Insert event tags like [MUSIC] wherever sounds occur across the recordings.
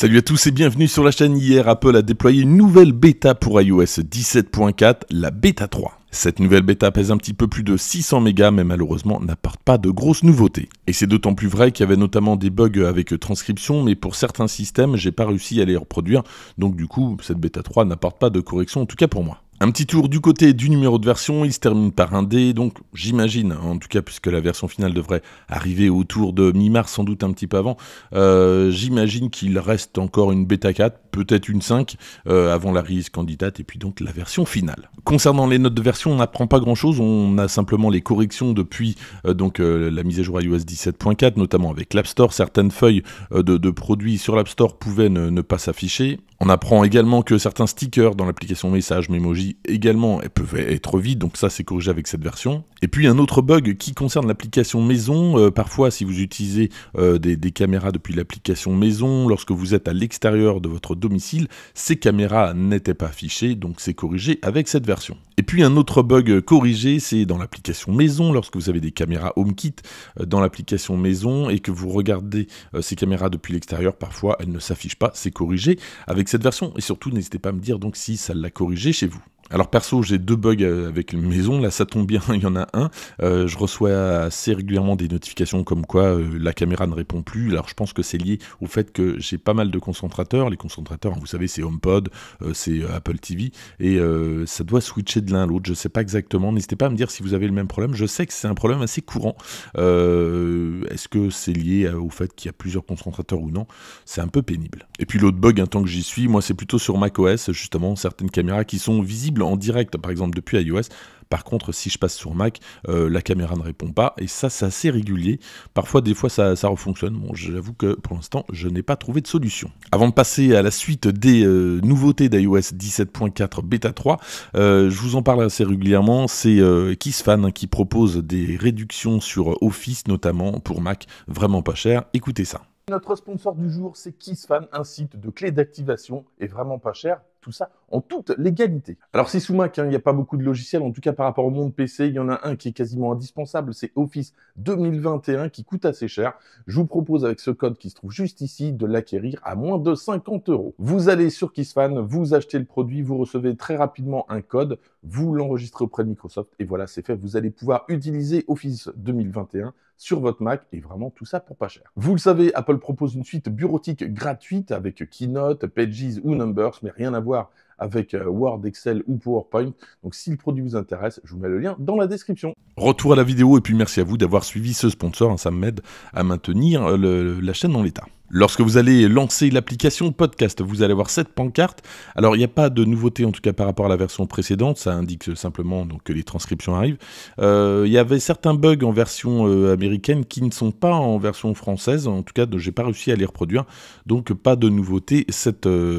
Salut à tous et bienvenue sur la chaîne. Hier, Apple a déployé une nouvelle bêta pour iOS 17.4, la bêta 3. Cette nouvelle bêta pèse un petit peu plus de 600 mégas mais malheureusement n'apporte pas de grosses nouveautés. Et c'est d'autant plus vrai qu'il y avait notamment des bugs avec transcription mais pour certains systèmes j'ai pas réussi à les reproduire donc du coup cette bêta 3 n'apporte pas de correction en tout cas pour moi. Un petit tour du côté du numéro de version, il se termine par un D, donc j'imagine, hein, en tout cas puisque la version finale devrait arriver autour de mi-mars, sans doute un petit peu avant, euh, j'imagine qu'il reste encore une bêta 4, peut-être une 5, euh, avant la release candidate et puis donc la version finale. Concernant les notes de version, on n'apprend pas grand-chose, on a simplement les corrections depuis euh, donc la mise à jour iOS 17.4, notamment avec l'App Store, certaines feuilles de, produits sur l'App Store pouvaient ne pas s'afficher, on apprend également que certains stickers dans l'application message Memoji également peuvent être vides, donc ça c'est corrigé avec cette version. Et puis un autre bug qui concerne l'application maison, euh, parfois si vous utilisez euh, des, caméras depuis l'application maison, lorsque vous êtes à l'extérieur de votre domicile, ces caméras n'étaient pas affichées, donc c'est corrigé avec cette version puis un autre bug corrigé, c'est dans l'application maison, lorsque vous avez des caméras HomeKit euh, dans l'application maison et que vous regardez euh, ces caméras depuis l'extérieur, parfois elles ne s'affichent pas, c'est corrigé avec cette version. Et surtout, n'hésitez pas à me dire donc si ça l'a corrigé chez vous. Alors perso, j'ai deux bugs euh, avec une maison, là ça tombe bien, [LAUGHS] il y en a un. Euh, je reçois assez régulièrement des notifications comme quoi euh, la caméra ne répond plus. Alors je pense que c'est lié au fait que j'ai pas mal de concentrateurs. Les concentrateurs, vous savez, c'est HomePod, c'est Apple TV, et ça doit switcher de l'un à l'autre. Je sais pas exactement, n'hésitez pas à me dire si vous avez le même problème. Je sais que c'est un problème assez courant. Est-ce que c'est lié au fait qu'il y a plusieurs concentrateurs ou non C'est un peu pénible. Et puis l'autre bug, en tant que j'y suis, moi c'est plutôt sur macOS, justement, certaines caméras qui sont visibles en direct, par exemple depuis iOS. Par contre, si je passe sur Mac, euh, la caméra ne répond pas. Et ça, c'est assez régulier. Parfois, des fois, ça, ça refonctionne. Bon, j'avoue que pour l'instant, je n'ai pas trouvé de solution. Avant de passer à la suite des euh, nouveautés d'iOS 17.4 Beta 3, je vous en parle assez régulièrement. C'est euh, KissFan qui propose des réductions sur Office, notamment pour Mac, vraiment pas cher. Écoutez ça. Notre sponsor du jour, c'est KissFan, un site de clés d'activation et vraiment pas cher tout ça en toute légalité. Alors c'est sous Mac, hein, il n'y a pas beaucoup de logiciels, en tout cas par rapport au monde PC, il y en a un qui est quasiment indispensable, c'est Office 2021 qui coûte assez cher. Je vous propose avec ce code qui se trouve juste ici de l'acquérir à moins de 50 euros. Vous allez sur KissFan, vous achetez le produit, vous recevez très rapidement un code vous l'enregistrez auprès de Microsoft et voilà, c'est fait. Vous allez pouvoir utiliser Office 2021 sur votre Mac et vraiment tout ça pour pas cher. Vous le savez, Apple propose une suite bureautique gratuite avec Keynote, Pages ou Numbers, mais rien à voir avec euh, Word, Excel ou PowerPoint. Donc si le produit vous intéresse, je vous mets le lien dans la description. Retour à la vidéo et puis merci à vous d'avoir suivi ce sponsor, hein, ça m'aide à maintenir euh, la chaîne dans l'état. Lorsque vous allez lancer l'application podcast, vous allez voir cette pancarte. Alors, il n'y a pas de nouveauté, en tout cas par rapport à la version précédente. Ça indique euh, simplement donc, que les transcriptions arrivent. Euh, il y avait certains bugs en version euh, américaine qui ne sont pas en version française. En tout cas, je n'ai pas réussi à les reproduire. Donc, pas de nouveauté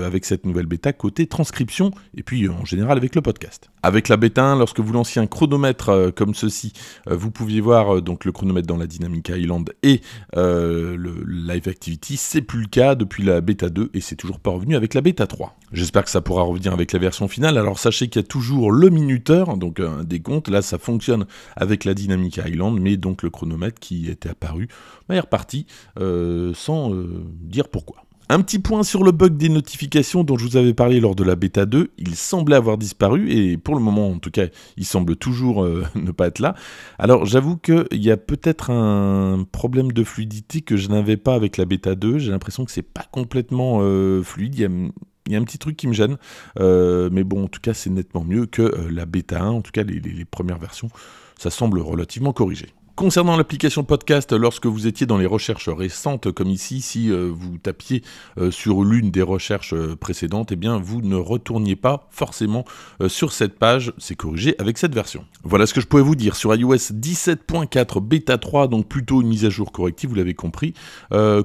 avec cette nouvelle bêta côté transcription et puis en général avec le podcast. Avec la bêta 1, lorsque vous lancez un chronomètre comme ceci, vous pouviez voir donc le chronomètre dans la Dynamic Island et le Live Activity c'est plus le cas depuis la bêta 2 et c'est toujours pas revenu avec la bêta 3. J'espère que ça pourra revenir avec la version finale. Alors sachez qu'il y a toujours le minuteur, donc un décompte. Là, ça fonctionne avec la Dynamic Island, mais donc le chronomètre qui était apparu est reparti euh, sans euh, dire pourquoi. Un petit point sur le bug des notifications dont je vous avais parlé lors de la bêta 2, il semblait avoir disparu et pour le moment en tout cas il semble toujours euh, [LAUGHS] ne pas être là. Alors j'avoue qu'il y a peut-être un problème de fluidité que je n'avais pas avec la bêta 2, j'ai l'impression que c'est pas complètement euh, fluide, il y a un petit truc qui me gêne. Euh, mais bon, en tout cas, c'est nettement mieux que la bêta 1. En tout cas, les premières versions, ça semble relativement corrigé. Concernant l'application podcast, lorsque vous étiez dans les recherches récentes comme ici, si euh, vous tapiez euh, sur l'une des recherches euh, précédentes, et eh bien vous ne retourniez pas forcément sur cette page, c'est corrigé avec cette version. Voilà ce que je pouvais vous dire sur iOS 17.4 Beta 3, donc plutôt une mise à jour corrective, vous l'avez compris.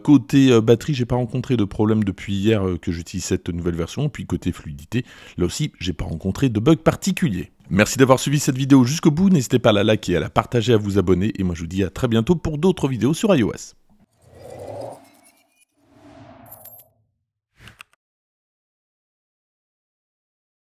côté batterie, j'ai pas rencontré de problème depuis hier que j'utilise cette nouvelle version, puis côté fluidité, là aussi, j'ai pas rencontré de bug particulier. Merci d'avoir suivi cette vidéo jusqu'au bout, n'hésitez pas à la liker, à la partager, à vous abonner, et moi je vous dis à très bientôt pour d'autres vidéos sur iOS.